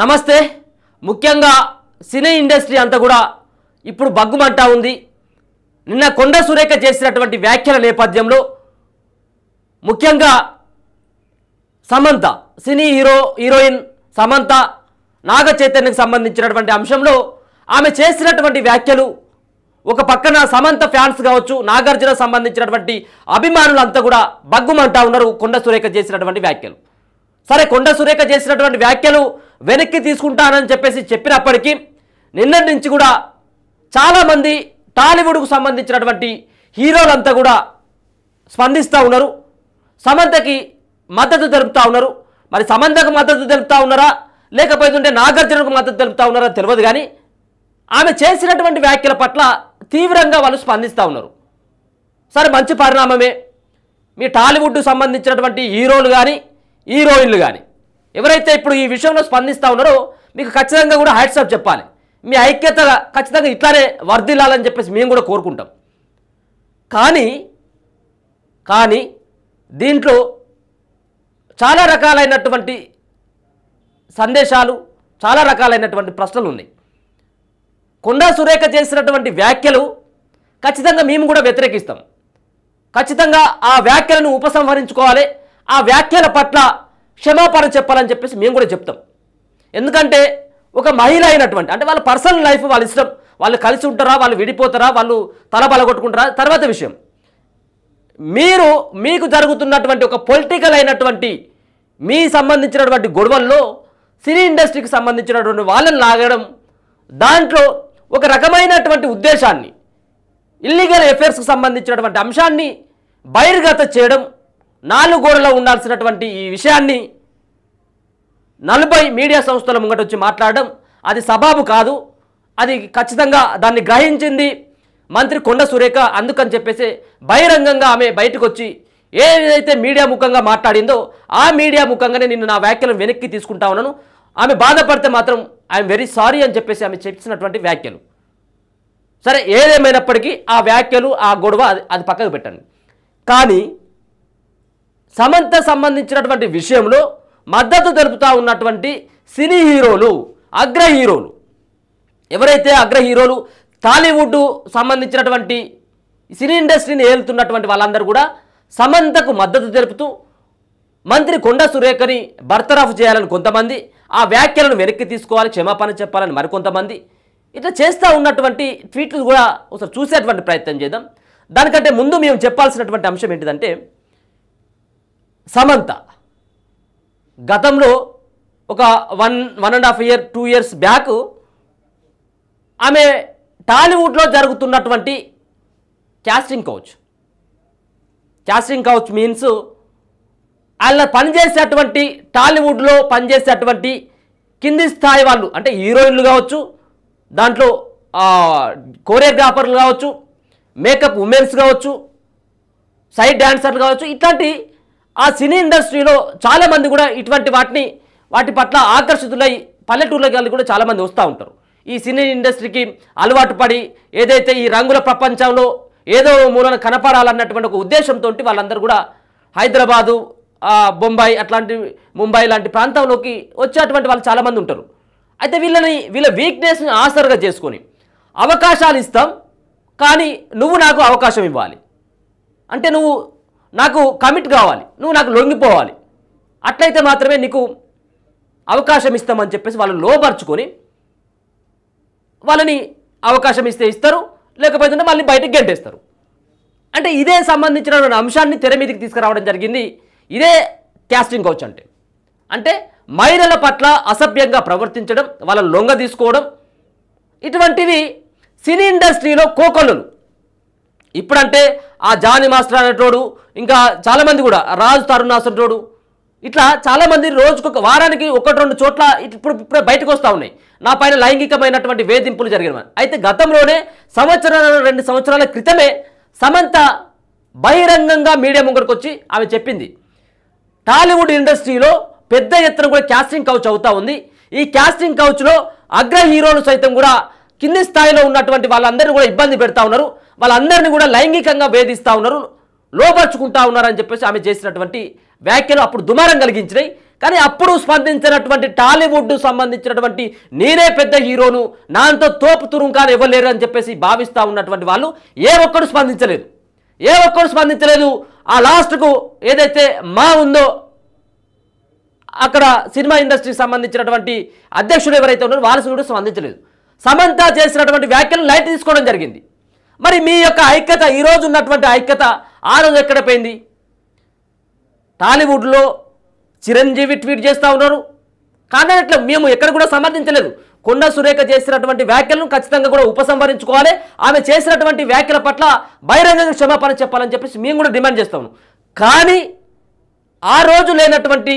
నమస్తే ముఖ్యంగా cine industry అంతా కూడా ఇప్పుడు బగ్గుమంటా ఉంది నిన్న కొండ సురేఖ చేసినటువంటి వ్యాఖ్యల నేపథ్యంలో ముఖ్యంగా Samantha cine hero heroine Samantha Naga చైతన్యకు సంబంధించినటువంటి అంశంలో ఆమె చేసినటువంటి వ్యాఖ్యలు ఒక పక్కన సమంత ఫ్యాన్స్ కావచ్చు నాగార్జున సంబంధించినటువంటి అభిమానులంతా కూడా బగ్గుమంటా ఉన్నారు కొండ సురేఖ చేసినటువంటి వ్యాఖ్యలు సరే కొండ సురేఖ చేసినటువంటి వ్యాఖ్యలు వెనక్కి తీసుకుంటానని చెప్పేసి చెప్పినప్పటికీ నిన్నటి నుంచి కూడా చాలామంది టాలీవుడ్కు సంబంధించినటువంటి హీరోలంతా కూడా స్పందిస్తూ ఉన్నారు సమంతకి మద్దతు తెలుపుతూ ఉన్నారు మరి సమంతకు మద్దతు తెలుపుతూ ఉన్నారా లేకపోతుంటే నాగార్జునకు మద్దతు తెలుపుతూ ఉన్నారా తెలియదు కానీ ఆమె చేసినటువంటి వ్యాఖ్యల పట్ల తీవ్రంగా వాళ్ళు స్పందిస్తూ ఉన్నారు సరే మంచి పరిణామమే మీ టాలీవుడ్కు సంబంధించినటువంటి హీరోలు కానీ హీరోయిన్లు కానీ ఎవరైతే ఇప్పుడు ఈ విషయంలో స్పందిస్తూ ఉన్నారో మీకు ఖచ్చితంగా కూడా హ్యాట్సాప్ చెప్పాలి మీ ఐక్యత ఖచ్చితంగా ఇట్లానే వర్ధిల్లాలని చెప్పేసి మేము కూడా కోరుకుంటాం కానీ కానీ దీంట్లో చాలా రకాలైనటువంటి సందేశాలు చాలా రకాలైనటువంటి ప్రశ్నలు ఉన్నాయి కొండా సురేఖ చేసినటువంటి వ్యాఖ్యలు ఖచ్చితంగా మేము కూడా వ్యతిరేకిస్తాం ఖచ్చితంగా ఆ వ్యాఖ్యలను ఉపసంహరించుకోవాలి ఆ వ్యాఖ్యల పట్ల క్షమాపణ చెప్పాలని చెప్పేసి మేము కూడా చెప్తాం ఎందుకంటే ఒక మహిళ అయినటువంటి అంటే వాళ్ళ పర్సనల్ లైఫ్ వాళ్ళ ఇష్టం వాళ్ళు కలిసి ఉంటారా వాళ్ళు విడిపోతారా వాళ్ళు తల బలగొట్టుకుంటారా తర్వాత విషయం మీరు మీకు జరుగుతున్నటువంటి ఒక పొలిటికల్ అయినటువంటి మీ సంబంధించినటువంటి గొడవల్లో సినీ ఇండస్ట్రీకి సంబంధించినటువంటి వాళ్ళని లాగడం దాంట్లో ఒక రకమైనటువంటి ఉద్దేశాన్ని ఇల్లీగల్ అఫేర్స్కి సంబంధించినటువంటి అంశాన్ని బహిర్గత చేయడం నాలుగు గోడలో ఉండాల్సినటువంటి ఈ విషయాన్ని నలభై మీడియా సంస్థల ముంగట వచ్చి మాట్లాడడం అది సబాబు కాదు అది ఖచ్చితంగా దాన్ని గ్రహించింది మంత్రి కొండ సురేఖ అందుకని చెప్పేసి బహిరంగంగా ఆమె బయటకు వచ్చి ఏదైతే మీడియా ముఖంగా మాట్లాడిందో ఆ మీడియా ముఖంగానే నిన్ను నా వ్యాఖ్యలను వెనక్కి తీసుకుంటా ఉన్నాను ఆమె బాధపడితే మాత్రం ఐఎమ్ వెరీ సారీ అని చెప్పేసి ఆమె చెప్పినటువంటి వ్యాఖ్యలు సరే ఏదేమైనప్పటికీ ఆ వ్యాఖ్యలు ఆ గొడవ అది అది పక్కకు పెట్టండి కానీ సమంత సంబంధించినటువంటి విషయంలో మద్దతు తెలుపుతూ ఉన్నటువంటి సినీ హీరోలు అగ్ర హీరోలు ఎవరైతే అగ్ర హీరోలు టాలీవుడ్ సంబంధించినటువంటి సినీ ఇండస్ట్రీని ఏలుతున్నటువంటి వాళ్ళందరూ కూడా సమంతకు మద్దతు తెలుపుతూ మంత్రి కొండ సురేఖని బర్తరాఫ్ చేయాలని కొంతమంది ఆ వ్యాఖ్యలను వెనక్కి తీసుకోవాలి క్షమాపణ చెప్పాలని మరికొంతమంది ఇట్లా చేస్తూ ఉన్నటువంటి ట్వీట్లు కూడా ఒకసారి చూసేటువంటి ప్రయత్నం చేద్దాం దానికంటే ముందు మేము చెప్పాల్సినటువంటి అంశం ఏంటిదంటే సమంత గతంలో ఒక one one and half year two years back ఆమె టాలీవుడ్లో జరుగుతున్నటువంటి casting couch casting couch means వాళ్ళ పనిచేసేటువంటి టాలీవుడ్లో పనిచేసేటువంటి కింది స్థాయి వాళ్ళు అంటే హీరోయిన్లు కావచ్చు దాంట్లో కోరియోగ్రాఫర్లు కావచ్చు మేకప్ ఉమెన్స్ కావచ్చు సైడ్ డ్యాన్సర్లు కావచ్చు ఇట్లాంటి ఆ సినీ ఇండస్ట్రీలో చాలామంది కూడా ఇటువంటి వాటిని వాటి పట్ల ఆకర్షితులై పల్లెటూళ్ళకి వెళ్ళి కూడా చాలామంది వస్తూ ఉంటారు ఈ సినీ ఇండస్ట్రీకి అలవాటు పడి ఏదైతే ఈ రంగుల ప్రపంచంలో ఏదో మూలన కనపడాలన్నటువంటి ఒక ఉద్దేశంతో వాళ్ళందరూ కూడా హైదరాబాదు బొంబాయి అట్లాంటి ముంబై లాంటి ప్రాంతంలోకి వచ్చేటువంటి వాళ్ళు చాలామంది ఉంటారు అయితే వీళ్ళని వీళ్ళ వీక్నెస్ని ఆసరగా చేసుకొని అవకాశాలు ఇస్తాం కానీ నువ్వు నాకు అవకాశం ఇవ్వాలి అంటే నువ్వు నాకు కమిట్ కావాలి నువ్వు నాకు లొంగిపోవాలి అట్లయితే మాత్రమే నీకు అవకాశం ఇస్తామని చెప్పేసి వాళ్ళు లోపరుచుకొని వాళ్ళని అవకాశం ఇస్తే ఇస్తారు లేకపోతే మళ్ళీ బయటకు గెంటేస్తారు అంటే ఇదే సంబంధించిన అంశాన్ని తెర మీదకి తీసుకురావడం జరిగింది ఇదే క్యాస్టింగ్ కౌచ్ అంటే అంటే మహిళల పట్ల అసభ్యంగా ప్రవర్తించడం వాళ్ళ లొంగ తీసుకోవడం ఇటువంటివి సినీ ఇండస్ట్రీలో కోకొల్లులు ఇప్పుడంటే ఆ జాని మాస్టర్ అనేటోడు ఇంకా చాలామంది కూడా రాజు తరుణ్ అసంటోడు ఇట్లా చాలామంది రోజుకొక వారానికి ఒకటి రెండు చోట్ల ఇప్పుడు ఇప్పుడే బయటకు వస్తూ ఉన్నాయి నా పైన లైంగికమైనటువంటి వేధింపులు జరిగినవి అయితే గతంలోనే సంవత్సరాల రెండు సంవత్సరాల క్రితమే సమంత బహిరంగంగా మీడియా ముంగడికి వచ్చి ఆమె చెప్పింది టాలీవుడ్ ఇండస్ట్రీలో పెద్ద ఎత్తున కూడా క్యాస్టింగ్ కౌచ్ అవుతూ ఉంది ఈ క్యాస్టింగ్ కౌచ్లో అగ్ర హీరోలు సైతం కూడా కింది స్థాయిలో ఉన్నటువంటి వాళ్ళందరినీ కూడా ఇబ్బంది పెడతా ఉన్నారు వాళ్ళందరినీ కూడా లైంగికంగా వేధిస్తూ ఉన్నారు లోపరుచుకుంటా ఉన్నారని చెప్పేసి ఆమె చేసినటువంటి వ్యాఖ్యలు అప్పుడు దుమారం కలిగించినాయి కానీ అప్పుడు స్పందించినటువంటి టాలీవుడ్ సంబంధించినటువంటి నేనే పెద్ద హీరోను నాంతో తోపు తురుంకాలు ఇవ్వలేరు అని చెప్పేసి భావిస్తూ ఉన్నటువంటి వాళ్ళు ఏ ఒక్కడు స్పందించలేదు ఏ ఒక్కడు స్పందించలేదు ఆ లాస్ట్కు ఏదైతే మా ఉందో అక్కడ సినిమా ఇండస్ట్రీకి సంబంధించినటువంటి అధ్యక్షుడు ఎవరైతే ఉన్నారో వాళ్ళు కూడా స్పందించలేదు సమంత చేసినటువంటి వ్యాఖ్యలు లైట్ తీసుకోవడం జరిగింది మరి మీ యొక్క ఐక్యత ఈరోజు ఉన్నటువంటి ఐక్యత ఆ రోజు ఎక్కడ పోయింది టాలీవుడ్లో చిరంజీవి ట్వీట్ చేస్తూ ఉన్నారు కాదనట్లు మేము ఎక్కడ కూడా సమర్థించలేదు కొండ సురేఖ చేసినటువంటి వ్యాఖ్యలను ఖచ్చితంగా కూడా ఉపసంహరించుకోవాలి ఆమె చేసినటువంటి వ్యాఖ్యల పట్ల బహిరంగంగా క్షమాపణ చెప్పాలని చెప్పేసి మేము కూడా డిమాండ్ చేస్తాము కానీ ఆ రోజు లేనటువంటి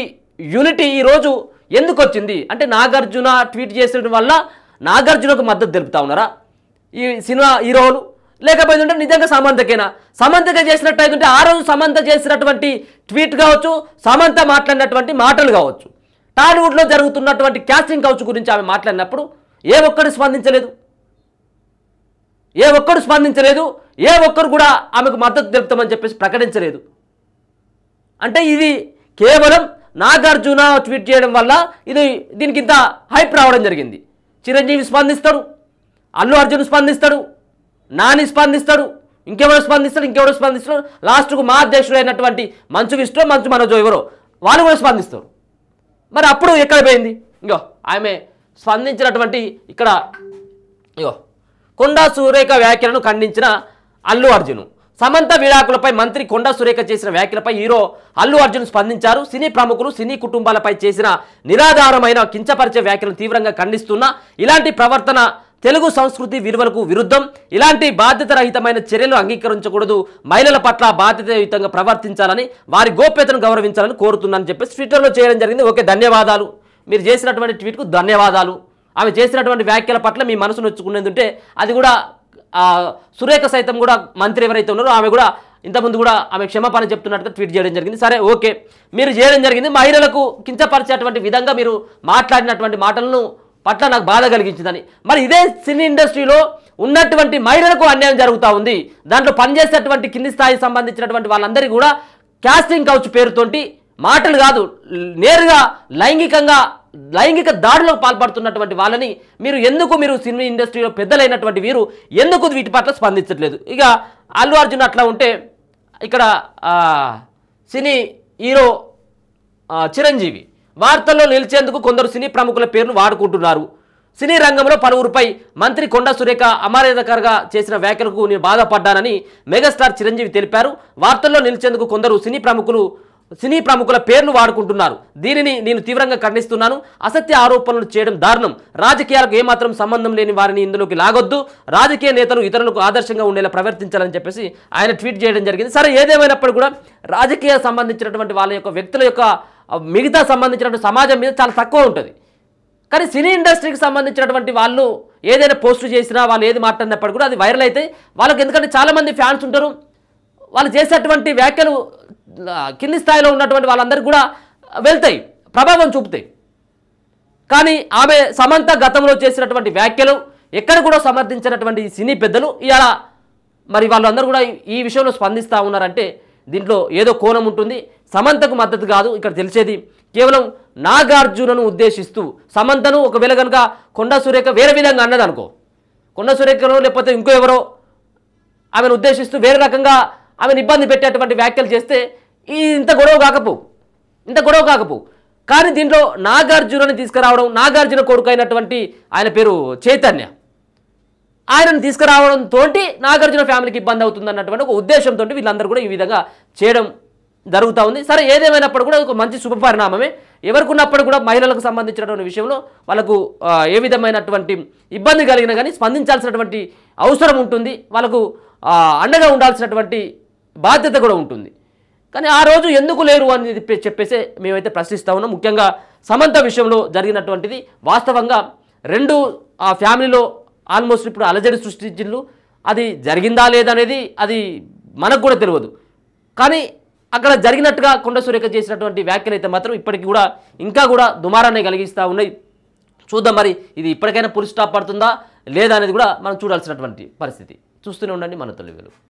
యూనిటీ ఈరోజు ఎందుకు వచ్చింది అంటే నాగార్జున ట్వీట్ చేసిన వల్ల నాగార్జునకు మద్దతు తెలుపుతా ఉన్నారా ఈ సినిమా హీరోలు లేకపోయింది ఉంటే నిజంగా సమంతకేనా సమంతగా చేసినట్టు ఆ రోజు సమంత చేసినటువంటి ట్వీట్ కావచ్చు సమంత మాట్లాడినటువంటి మాటలు కావచ్చు టాలీవుడ్లో జరుగుతున్నటువంటి క్యాస్టింగ్ కౌచ్ గురించి ఆమె మాట్లాడినప్పుడు ఏ ఒక్కడు స్పందించలేదు ఏ ఒక్కడు స్పందించలేదు ఏ ఒక్కరు కూడా ఆమెకు మద్దతు తెలుపుతామని చెప్పేసి ప్రకటించలేదు అంటే ఇది కేవలం నాగార్జున ట్వీట్ చేయడం వల్ల ఇది దీనికి ఇంత హైప్ రావడం జరిగింది చిరంజీవి స్పందిస్తాడు అల్లు అర్జున్ స్పందిస్తాడు నాని స్పందిస్తాడు ఇంకెవరు స్పందిస్తాడు ఇంకెవరు స్పందిస్తాడు లాస్ట్కు మా అయినటువంటి మంచు విష్ణు మంచు మనోజో ఎవరో వాళ్ళు కూడా స్పందిస్తారు మరి అప్పుడు ఎక్కడ పోయింది ఇంకో ఆమె స్పందించినటువంటి ఇక్కడ ఇగో కొండ సురేఖ వ్యాఖ్యలను ఖండించిన అల్లు అర్జును సమంత విడాకులపై మంత్రి కొండా సురేఖ చేసిన వ్యాఖ్యలపై హీరో అల్లు అర్జున్ స్పందించారు సినీ ప్రముఖులు సినీ కుటుంబాలపై చేసిన నిరాధారమైన కించపరిచే వ్యాఖ్యలను తీవ్రంగా ఖండిస్తున్న ఇలాంటి ప్రవర్తన తెలుగు సంస్కృతి విలువలకు విరుద్ధం ఇలాంటి బాధ్యత రహితమైన చర్యలు అంగీకరించకూడదు మహిళల పట్ల బాధ్యతయుతంగా ప్రవర్తించాలని వారి గోప్యతను గౌరవించాలని కోరుతున్నానని చెప్పేసి ట్విట్టర్లో చేయడం జరిగింది ఓకే ధన్యవాదాలు మీరు చేసినటువంటి ట్వీట్కు ధన్యవాదాలు ఆమె చేసినటువంటి వ్యాఖ్యల పట్ల మీ మనసు నొచ్చుకునేది అది కూడా సురేఖ సైతం కూడా మంత్రి ఎవరైతే ఉన్నారో ఆమె కూడా ఇంతకుముందు కూడా ఆమె క్షమాపణ చెప్తున్నట్టుగా ట్వీట్ చేయడం జరిగింది సరే ఓకే మీరు చేయడం జరిగింది మహిళలకు కించపరిచేటువంటి విధంగా మీరు మాట్లాడినటువంటి మాటలను పట్ల నాకు బాధ కలిగించిందని మరి ఇదే సినీ ఇండస్ట్రీలో ఉన్నటువంటి మహిళలకు అన్యాయం జరుగుతూ ఉంది దాంట్లో పనిచేసేటువంటి కింది స్థాయికి సంబంధించినటువంటి వాళ్ళందరికీ కూడా క్యాస్టింగ్ కౌచ్ పేరుతోటి మాటలు కాదు నేరుగా లైంగికంగా లైంగిక దాడులకు పాల్పడుతున్నటువంటి వాళ్ళని మీరు ఎందుకు మీరు సినిమా ఇండస్ట్రీలో పెద్దలైనటువంటి వీరు ఎందుకు వీటి పట్ల స్పందించట్లేదు ఇక అల్లు అర్జున్ అట్లా ఉంటే ఇక్కడ సినీ హీరో చిరంజీవి వార్తల్లో నిలిచేందుకు కొందరు సినీ ప్రముఖుల పేర్లు వాడుకుంటున్నారు సినీ రంగంలో పలువురుపై మంత్రి కొండ సురేఖ అమర్యాదకరగా చేసిన వ్యాఖ్యలకు నేను బాధపడ్డానని మెగాస్టార్ చిరంజీవి తెలిపారు వార్తల్లో నిలిచేందుకు కొందరు సినీ ప్రముఖులు సినీ ప్రముఖుల పేర్లు వాడుకుంటున్నారు దీనిని నేను తీవ్రంగా ఖండిస్తున్నాను అసత్య ఆరోపణలు చేయడం దారుణం రాజకీయాలకు ఏమాత్రం సంబంధం లేని వారిని ఇందులోకి లాగొద్దు రాజకీయ నేతలు ఇతరులకు ఆదర్శంగా ఉండేలా ప్రవర్తించాలని చెప్పేసి ఆయన ట్వీట్ చేయడం జరిగింది సరే ఏదేమైనప్పుడు కూడా రాజకీయ సంబంధించినటువంటి వాళ్ళ యొక్క వ్యక్తుల యొక్క మిగతా సంబంధించినటువంటి సమాజం మీద చాలా తక్కువ ఉంటుంది కానీ సినీ ఇండస్ట్రీకి సంబంధించినటువంటి వాళ్ళు ఏదైనా పోస్ట్ చేసినా వాళ్ళు ఏది మాట్లాడినప్పుడు కూడా అది వైరల్ అయితే వాళ్ళకి ఎందుకంటే చాలామంది ఫ్యాన్స్ ఉంటారు వాళ్ళు చేసేటువంటి వ్యాఖ్యలు కింది స్థాయిలో ఉన్నటువంటి వాళ్ళందరూ కూడా వెళ్తాయి ప్రభావం చూపుతాయి కానీ ఆమె సమంత గతంలో చేసినటువంటి వ్యాఖ్యలు ఎక్కడ కూడా సమర్థించినటువంటి సినీ పెద్దలు ఇవాళ మరి వాళ్ళందరూ కూడా ఈ విషయంలో స్పందిస్తూ ఉన్నారంటే దీంట్లో ఏదో కోణం ఉంటుంది సమంతకు మద్దతు కాదు ఇక్కడ తెలిసేది కేవలం నాగార్జునను ఉద్దేశిస్తూ సమంతను ఒకవేళ కనుక కొండ సురేఖ వేరే విధంగా అన్నదనుకో కొండ సురేఖను లేకపోతే ఇంకో ఎవరో ఆమెను ఉద్దేశిస్తూ వేరే రకంగా ఆమెను ఇబ్బంది పెట్టేటువంటి వ్యాఖ్యలు చేస్తే ఇంత గొడవ కాకపో ఇంత గొడవ కాకపో కానీ దీంట్లో నాగార్జునని తీసుకురావడం నాగార్జున కొడుకు అయినటువంటి ఆయన పేరు చైతన్య ఆయనను తీసుకురావడంతో నాగార్జున ఫ్యామిలీకి ఇబ్బంది అవుతుంది అన్నటువంటి ఒక ఉద్దేశంతో వీళ్ళందరూ కూడా ఈ విధంగా చేయడం జరుగుతూ ఉంది సరే ఏదేమైనప్పుడు కూడా ఒక మంచి శుభ పరిణామమే ఎవరికున్నప్పుడు కూడా మహిళలకు సంబంధించినటువంటి విషయంలో వాళ్ళకు ఏ విధమైనటువంటి ఇబ్బంది కలిగినా కానీ స్పందించాల్సినటువంటి అవసరం ఉంటుంది వాళ్ళకు అండగా ఉండాల్సినటువంటి బాధ్యత కూడా ఉంటుంది కానీ ఆ రోజు ఎందుకు లేరు అని చెప్పేసి మేమైతే ప్రశ్నిస్తూ ఉన్నాం ముఖ్యంగా సమంత విషయంలో జరిగినటువంటిది వాస్తవంగా రెండు ఆ ఫ్యామిలీలో ఆల్మోస్ట్ ఇప్పుడు అలజడి సృష్టించిళ్ళు అది జరిగిందా లేదనేది అది మనకు కూడా తెలియదు కానీ అక్కడ జరిగినట్టుగా కొండ సురేఖ చేసినటువంటి వ్యాఖ్యలు అయితే మాత్రం ఇప్పటికి కూడా ఇంకా కూడా దుమారాన్ని కలిగిస్తూ ఉన్నాయి చూద్దాం మరి ఇది ఇప్పటికైనా పురుషాప్ పడుతుందా లేదా అనేది కూడా మనం చూడాల్సినటువంటి పరిస్థితి చూస్తూనే ఉండండి మన తొలి